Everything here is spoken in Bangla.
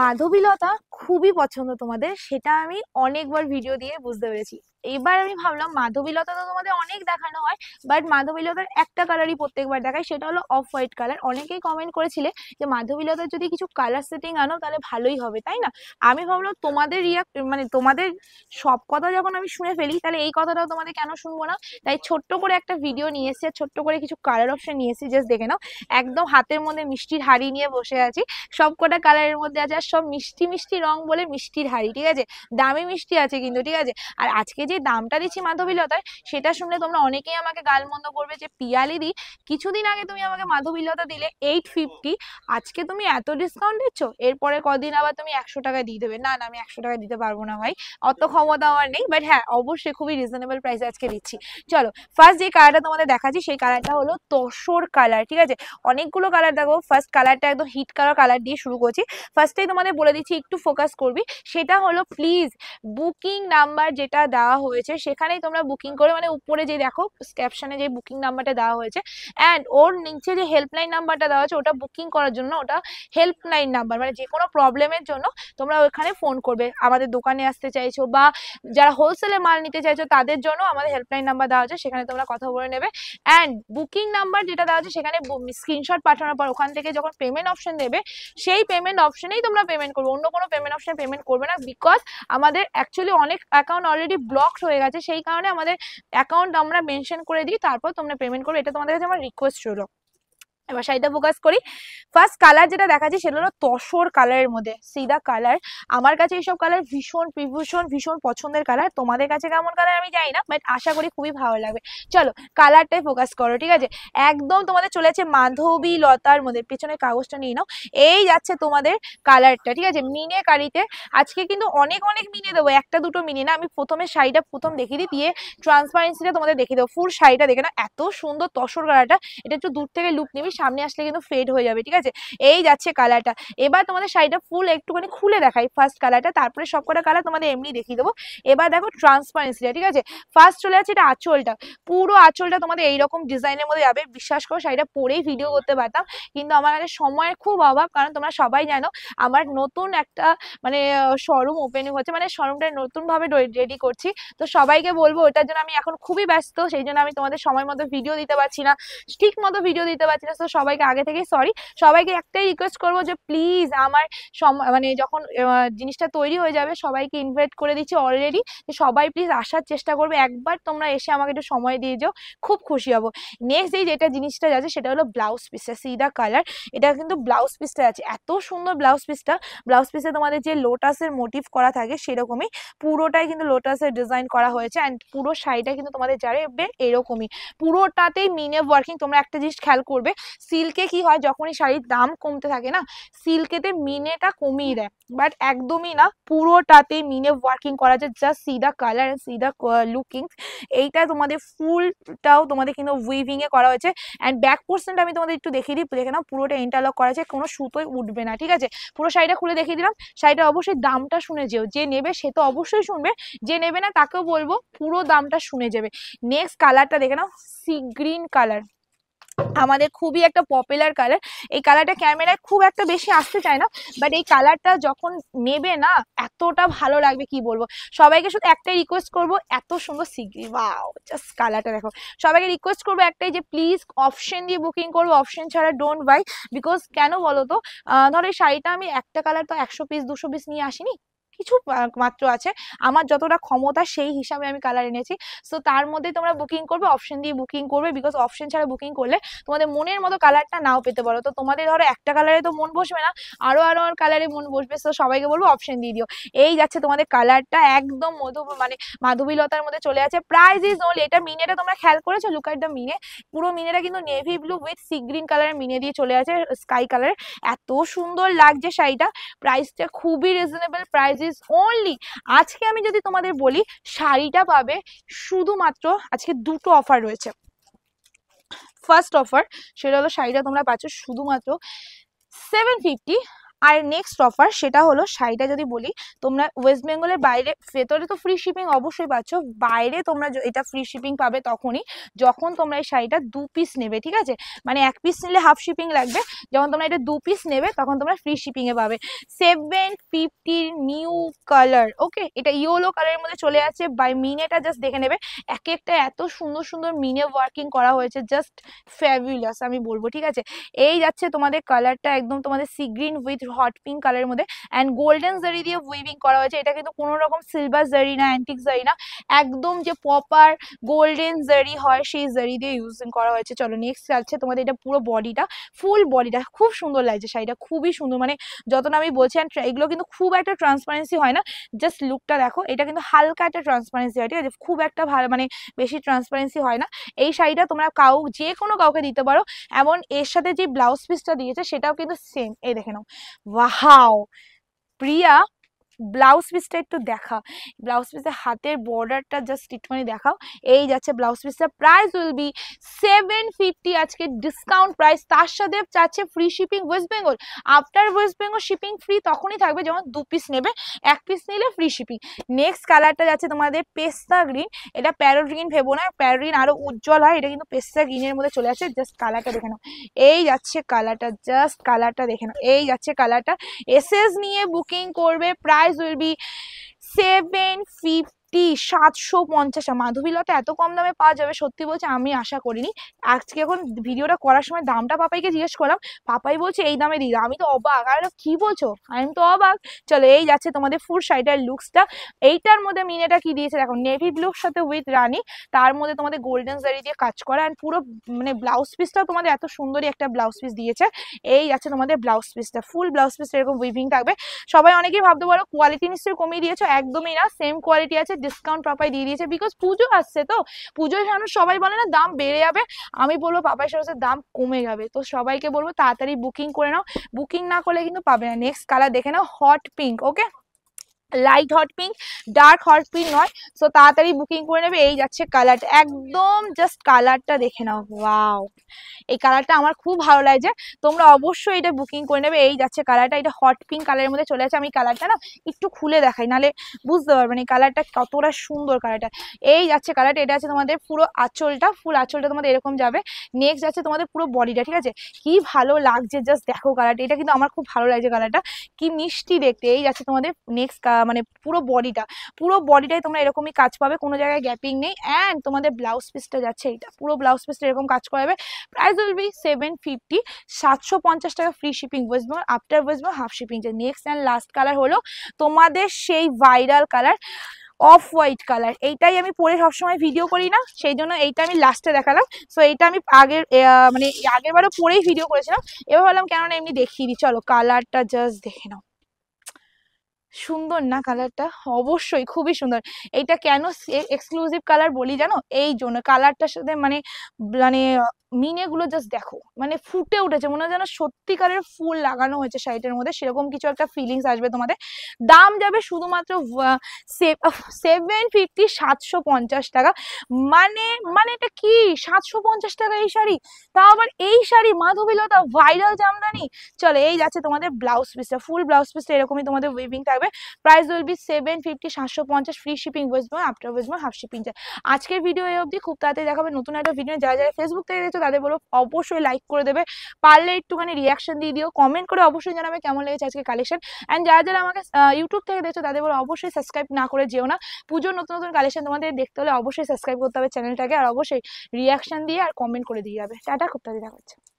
মাধবীলতা খুবই পছন্দ তোমাদের সেটা আমি অনেকবার ভিডিও দিয়ে বুঝতে পেরেছি এবার আমি ভাবলাম মাধবীলতা তো তোমাদের অনেক দেখানো হয় বাট মাধবীলতার একটা কালারই প্রত্যেকবার দেখায় সেটা হলো অফ হোয়াইট কালার অনেকেই কমেন্ট করেছিলে যে মাধবীলতার যদি কিছু কালার সেটিং আনো তাহলে ভালোই হবে তাই না আমি ভাবলাম তোমাদের রিয়াক্ট মানে তোমাদের সব কথা যখন আমি শুনে ফেলি তাহলে এই কথাটাও তোমাদের কেন শুনবো না তাই ছোট্ট করে একটা ভিডিও নিয়ে এসেছি আর ছোট্ট করে কিছু কালার অপশন নিয়ে এসেছি জাস্ট দেখে নাও একদম হাতের মধ্যে মিষ্টির হাড়ি নিয়ে বসে আছি সব কটা কালারের মধ্যে দেওয়া যায় সব মিষ্টি মিষ্টি রং বলে মিষ্টির হাড়ি ঠিক আছে দামি মিষ্টি আছে কিন্তু ঠিক আছে আর আজকে যে দামটা দিচ্ছি মাধবীলতায় সেটা শুনলে তোমরা অনেকেই আমাকে গালমন্দ করবে যে পিয়ালি দি কিছুদিন আগে তুমি আমাকে মাধবীলতা দিলে এইট ফিফটি আজকে তুমি এত ডিসকাউন্ট দিচ্ছ এরপরে কদিন আবার তুমি একশো টাকা দিয়ে দেবে না না আমি একশো টাকা দিতে পারবো না ভাই অত ক্ষমতা আমার নেই বাট হ্যাঁ অবশ্যই খুবই রিজনেবল প্রাইস আজকে দিচ্ছি চলো ফার্স্ট যে কালারটা তোমাদের দেখাচ্ছি সেই কালারটা হলো তসর কালার ঠিক আছে অনেকগুলো কালার দেখো ফার্স্ট কালারটা একদম হিট কালার কালার দিয়ে শুরু করছি ফার্স্ট ফার্স্টেই তোমাদের বলে দিচ্ছি একটু ফোকাস করবি সেটা হলো প্লিজ বুকিং নাম্বার যেটা দেওয়া হয়েছে সেখানেই তোমরা বুকিং করে মানে উপরে যে দেখো ক্যাপশনে যে বুকিং নাম্বারটা দেওয়া হয়েছে অ্যান্ড ওর নিচে যে হেল্পলাইন নাম্বারটা দেওয়া হয়েছে ওটা বুকিং করার জন্য ওটা হেল্পলাইন নাম্বার মানে যে কোনো প্রবলেমের জন্য তোমরা ওখানে ফোন করবে আমাদের দোকানে আসতে চাইছো বা যারা হোলসেলে মাল নিতে চাইছো তাদের জন্য আমাদের হেল্পলাইন নাম্বার দেওয়া হয়েছে সেখানে তোমরা কথা বলে নেবে অ্যান্ড বুকিং নাম্বার যেটা দেওয়া আছে সেখানে স্ক্রিনশট পাঠানোর পর ওখান থেকে যখন পেমেন্ট অপশন দেবে সেই পেমেন্ট অপশনে এখানেই তোমরা পেমেন্ট করবে অন্য কোনো পেমেন্ট অপশানে পেমেন্ট করবে না বিকজ আমাদের অ্যাকচুয়ালি অনেক অ্যাকাউন্ট অলরেডি ব্লকড হয়ে গেছে সেই কারণে আমাদের অ্যাকাউন্ট আমরা মেনশন করে দিই তারপর তোমরা পেমেন্ট করবে এটা তোমাদের কাছে আমার রিকোয়েস্ট রইলো এবার শাড়িটা ফোকাস করি ফার্স্ট কালার যেটা দেখাচ্ছি সেটা হলো তসর কালারের মধ্যে সিদা কালার আমার কাছে এইসব কালার ভীষণ বিভূষণ ভীষণ পছন্দের কালার তোমাদের কাছে কেমন কালার আমি জানি না বাট আশা করি খুবই ভালো লাগবে চলো কালারটাই ফোকাস করো ঠিক আছে একদম তোমাদের চলে আছে মাধবী লতার মধ্যে পেছনে কাগজটা নিয়ে নাও এই যাচ্ছে তোমাদের কালারটা ঠিক আছে মিনে কারিতে আজকে কিন্তু অনেক অনেক মিনে দেবো একটা দুটো মিনে না আমি প্রথমে শাড়িটা প্রথম দেখিয়ে দিই দিয়ে ট্রান্সপারেন্সিটা তোমাদের দেখিয়ে দেবো ফুল শাড়িটা দেখে না এত সুন্দর তসর কালারটা এটা একটু দূর থেকে লুক নিবি সামনে আসলে কিন্তু ফেড হয়ে যাবে ঠিক আছে এই যাচ্ছে কালারটা এবার তোমাদের শাড়িটা ফুল একটুখানি খুলে দেখাই ফার্স্ট কালারটা তারপরে সব কটা কালার তোমাদের এমনি দেখিয়ে দেবো এবার দেখো ট্রান্সপারেন্সিটা ঠিক আছে ফার্স্ট চলে আছে এটা আঁচলটা পুরো আঁচলটা তোমাদের এইরকম ডিজাইনের মধ্যে যাবে বিশ্বাস করো শাড়িটা পরেই ভিডিও করতে পারতাম কিন্তু আমার কাছে সময়ের খুব অভাব কারণ তোমরা সবাই জানো আমার নতুন একটা মানে শোরুম ওপেনিং হচ্ছে মানে শোরুমটা নতুনভাবে রেডি করছি তো সবাইকে বলবো ওটার জন্য আমি এখন খুবই ব্যস্ত সেই জন্য আমি তোমাদের সময় মতো ভিডিও দিতে পারছি না ঠিক মতো ভিডিও দিতে পারছি না সো সবাইকে আগে থেকেই সরি সবাইকে একটাই রিকোয়েস্ট করবো যে প্লিজ আমার মানে যখন জিনিসটা তৈরি হয়ে যাবে সবাইকে ইনভাইট করে দিচ্ছি অলরেডি যে সবাই প্লিজ আসার চেষ্টা করবে একবার তোমরা এসে আমাকে একটু সময় দিয়ে যাও খুব খুশি হবো নেক্সট এই যেটা জিনিসটা যাচ্ছে সেটা হলো ব্লাউজ পিসটা সিদা কালার এটা কিন্তু ব্লাউজ পিসটা আছে এত সুন্দর ব্লাউজ পিসটা ব্লাউজ পিসে তোমাদের যে লোটাসের মোটিভ করা থাকে সেরকমই পুরোটাই কিন্তু লোটাসের ডিজাইন করা হয়েছে অ্যান্ড পুরো শাড়িটা কিন্তু তোমাদের যাবে এরকমই পুরোটাতেই মিনে ওয়ার্কিং তোমরা একটা জিনিস খেয়াল করবে সিল্কে কি হয় যখনই শাড়ির দাম কমতে থাকে না সিল্কেতে মিনেটা কমিয়ে দেয় বাট একদমই না পুরোটাতে মিনে ওয়ার্কিং করা যায় জাস্ট সিধা কালার সিধা লুকিং এইটা তোমাদের ফুলটাও তোমাদের কিন্তু উইভিংয়ে করা হয়েছে অ্যান্ড ব্যাক পোর্শনটা আমি তোমাদের একটু দেখিয়ে দিই দেখে নাও পুরোটা ইন্টারলক করা আছে কোনো সুতোই উঠবে না ঠিক আছে পুরো শাড়িটা খুলে দেখিয়ে দিলাম শাড়িটা অবশ্যই দামটা শুনে যেও যে নেবে সে তো অবশ্যই শুনবে যে নেবে না তাকেও বলবো পুরো দামটা শুনে যাবে নেক্সট কালারটা দেখে নাও সি গ্রিন কালার আমাদের খুবই একটা পপুলার কালার এই কালারটা ক্যামেরায় খুব একটা বেশি আসতে চায় না বাট এই কালারটা যখন নেবে না এতটা ভালো লাগবে কি বলবো সবাইকে শুধু একটাই রিকোয়েস্ট করব এত সুন্দর সিগ্রি বাও জাস্ট কালারটা দেখো সবাইকে রিকোয়েস্ট করবো একটাই যে প্লিজ অপশন দিয়ে বুকিং করবো অপশন ছাড়া ডোন্ট বাই বিকজ কেন বলো তো ধরো এই শাড়িটা আমি একটা কালার তো একশো পিস দুশো পিস নিয়ে আসিনি কিছু মাত্র আছে আমার যতটা ক্ষমতা সেই হিসাবে আমি কালার এনেছি সো তার মধ্যে তোমরা বুকিং করবে অপশন দিয়ে বুকিং করবে বিকজ অপশন ছাড়া বুকিং করলে তোমাদের মনের মতো কালারটা নাও পেতে পারো তো তোমাদের ধরো একটা কালারে তো মন বসবে না আরও আরও আর কালারে মন বসবে সো সবাইকে বলবো অপশন দিয়ে দিও এই যাচ্ছে তোমাদের কালারটা একদম মধু মানে মাধবীলতার মধ্যে চলে আছে প্রাইজ ইজ ওল এটা মিনেটা তোমরা খেয়াল করেছো লুক অ্যাট দ্য মিনে পুরো মিনেটা কিন্তু navy blue with sea green কালারের মিনে দিয়ে চলে আছে স্কাই কালারের এত সুন্দর লাগছে শাড়িটা প্রাইসটা খুবই রিজনেবল প্রাইস ইজ অনলি আজকে আমি যদি তোমাদের বলি শাড়িটা পাবে শুধুমাত্র আজকে দুটো অফার রয়েছে ফার্স্ট অফার সেটা হলো শাড়িটা তোমরা পাচ্ছ শুধুমাত্র সেভেন ফিফটি আর নেক্সট অফার সেটা হলো শাড়িটা যদি বলি তোমরা ওয়েস্ট বেঙ্গলের বাইরে ভেতরে তো ফ্রি শিপিং অবশ্যই পাচ্ছ বাইরে তোমরা এটা ফ্রি শিপিং পাবে তখনই যখন তোমরা এই শাড়িটা দু পিস নেবে ঠিক আছে মানে এক পিস নিলে হাফ শিপিং লাগবে যখন তোমরা এটা দু পিস নেবে তখন তোমরা ফ্রি শিপিংয়ে পাবে সেভেন ফিফটির নিউ কালার ওকে এটা ইয়েলো কালারের মধ্যে চলে আছে বাই মিনেটা জাস্ট দেখে নেবে এক একটা এত সুন্দর সুন্দর মিনে ওয়ার্কিং করা হয়েছে জাস্ট ফ্যাবুলাস আমি বলবো ঠিক আছে এই যাচ্ছে তোমাদের কালারটা একদম তোমাদের sea green with hot pink কালারের মধ্যে অ্যান্ড গোল্ডেন জারি দিয়ে উইভিং করা হয়েছে এটা কিন্তু কোনো রকম সিলভার জারি না অ্যান্টিক জারি না একদম যে পপার গোল্ডেন জারি হয় সেই জারি দিয়ে ইউজিং করা হয়েছে চলো নেক্সট যাচ্ছে তোমাদের এটা পুরো বডিটা ফুল বডিটা খুব সুন্দর লাগছে শাড়িটা খুবই সুন্দর মানে যত না আমি বলছি এগুলো কিন্তু খুব একটা ট্রান্সপারেন্সি হয় হয় না জাস্ট লুকটা দেখো এটা কিন্তু হালকা একটা ট্রান্সপারেন্সি হয় ঠিক আছে খুব একটা ভালো মানে বেশি ট্রান্সপারেন্সি হয় না এই শাড়িটা তোমরা কাউ যে কোনো কাউকে দিতে পারো এমন এর সাথে যে ব্লাউজ পিসটা দিয়েছে সেটাও কিন্তু সেম এই দেখে নাও ওয়াহাও প্রিয়া ব্লাউজ পিসটা একটু দেখা ব্লাউজ পিসের হাতের বর্ডারটা জাস্ট একটুখানি দেখাও এই যাচ্ছে ব্লাউজ পিসটা price will be seven fifty আজকে ডিসকাউন্ট প্রাইস তার সাথে চাচ্ছে free shipping West Bengal after West Bengal shipping free তখনই থাকবে যেমন দু পিস নেবে এক পিস নিলে ফ্রি শিপিং নেক্সট কালারটা যাচ্ছে তোমাদের পেস্তা গ্রিন এটা প্যারোট ভেবো না প্যারোট আরও উজ্জ্বল হয় এটা কিন্তু পেস্তা গ্রিনের মধ্যে চলে আসে জাস্ট কালারটা দেখে নাও এই যাচ্ছে কালারটা জাস্ট কালারটা দেখে নাও এই যাচ্ছে কালারটা এসএস নিয়ে বুকিং করবে price will be seven fifty টি সাতশো পঞ্চাশ মাধবীলতা এত কম দামে পাওয়া যাবে সত্যি বলছে আমি আশা করিনি আজকে এখন ভিডিওটা করার সময় দামটা পাপাইকে জিজ্ঞেস করলাম পাপাই বলছে এই দামে দিদা আমি তো অবাক আর কি বলছো আমি তো অবাক চলো এই যাচ্ছে তোমাদের ফুল শাড়িটার লুকসটা এইটার মধ্যে মিনেটা কি দিয়েছে দেখো নেভি ব্লুর সাথে উইথ রানি তার মধ্যে তোমাদের গোল্ডেন জারি দিয়ে কাজ করা অ্যান্ড পুরো মানে ব্লাউজ পিসটাও তোমাদের এত সুন্দরই একটা ব্লাউজ পিস দিয়েছে এই যাচ্ছে তোমাদের ব্লাউজ পিসটা ফুল ব্লাউজ পিসটা এরকম উইভিং থাকবে সবাই অনেকেই ভাবতে পারো কোয়ালিটি নিশ্চয়ই কমিয়ে দিয়েছো একদমই না সেম কোয়ালিটি আছে ডিসকাউন্ট পাপাই দিয়ে দিয়েছে বিকজ পুজো আসছে তো পুজোর সামনে সবাই বলে না দাম বেড়ে যাবে আমি বলবো পাপাই সরসের দাম কমে যাবে তো সবাইকে বলবো তাড়াতাড়ি বুকিং করে নাও বুকিং না করলে কিন্তু পাবে না নেক্সট কালার দেখে নাও hot pink okay light hot pink dark hot pink নয় সো তাড়াতাড়ি বুকিং করে নেবে এই যাচ্ছে কালারটা একদম জাস্ট কালারটা দেখে নাও ওয়াও এই কালারটা আমার খুব ভালো লাগছে তোমরা অবশ্যই এটা বুকিং করে নেবে এই যাচ্ছে কালারটা এটা হট পিঙ্ক কালারের মধ্যে চলে আছে আমি কালারটা না একটু খুলে দেখাই নালে বুঝতে পারবেন এই কালারটা কতটা সুন্দর কালারটা এই যাচ্ছে কালারটা এটা আছে তোমাদের পুরো আঁচলটা ফুল আঁচলটা তোমাদের এরকম যাবে নেক্সট যাচ্ছে তোমাদের পুরো বডিটা ঠিক আছে কি ভালো লাগছে জাস্ট দেখো কালারটা এটা কিন্তু আমার খুব ভালো লাগছে কালারটা কি মিষ্টি দেখতে এই যাচ্ছে তোমাদের নেক্সট মানে পুরো বডিটা পুরো বডিটাই তোমরা এরকমই কাজ পাবে কোনো জায়গায় গ্যাপিং নেই অ্যান্ড তোমাদের ব্লাউজ পিসটা যাচ্ছে এইটা পুরো ব্লাউজ পিসটা এরকম কাজ করাবে price will be seven fifty সাতশো পঞ্চাশ টাকা free shipping West after West half shipping যে নেক্সট অ্যান্ড লাস্ট কালার হলো তোমাদের সেই viral colour off white colour এইটাই আমি পরে সবসময় ভিডিও করি না সেই জন্য এইটা আমি লাস্টে দেখালাম সো এইটা আমি আগের মানে আগেরবারও পরেই ভিডিও করেছিলাম এবার ভাবলাম কেননা এমনি দেখিয়ে দিই চলো কালারটা জাস্ট দেখে নাও সুন্দর না কালারটা অবশ্যই খুবই সুন্দর এইটা কেন এক্সক্লুসিভ কালার বলি জানো এই জন্য কালারটার সাথে মানে মানে মিনেগুলো জাস্ট দেখো মানে ফুটে উঠেছে মনে হয় যেন সত্যিকারের ফুল লাগানো হয়েছে শাড়িটার মধ্যে সেরকম কিছু একটা ফিলিংস আসবে তোমাদের দাম যাবে শুধুমাত্র সেভেন ফিফটি সাতশো পঞ্চাশ টাকা মানে মানে এটা কি সাতশো পঞ্চাশ টাকা এই শাড়ি তাও আবার এই শাড়ি মাধবীলতা ভাইরাল জামদানি চলো এই যাচ্ছে তোমাদের ব্লাউজ পিসটা ফুল ব্লাউজ পিসটা এরকমই তোমাদের উইভিং থাকবে যাবে price will be seven fifty সাতশো পঞ্চাশ free shipping West after West Bengal half shipping charge আজকের ভিডিও এই অবধি খুব তাড়াতাড়ি দেখাবে নতুন একটা ভিডিও যারা যারা ফেসবুক থেকে দেখছো তাদের বলো অবশ্যই লাইক করে দেবে পারলে একটুখানি রিয়াকশন দিয়ে দিও কমেন্ট করে অবশ্যই জানাবে কেমন লেগেছে আজকে কালেকশন অ্যান্ড যারা যারা আমাকে ইউটিউব থেকে দেখছো তাদের বলো অবশ্যই সাবস্ক্রাইব না করে যেও না পুজোর নতুন নতুন কালেকশন তোমাদের দেখতে হলে অবশ্যই সাবস্ক্রাইব করতে হবে চ্যানেলটাকে আর অবশ্যই রিয়াকশন দিয়ে আর কমেন্ট করে দিয়ে যাবে টাটা খুব তাড়াতাড়ি দেখা হচ্ছে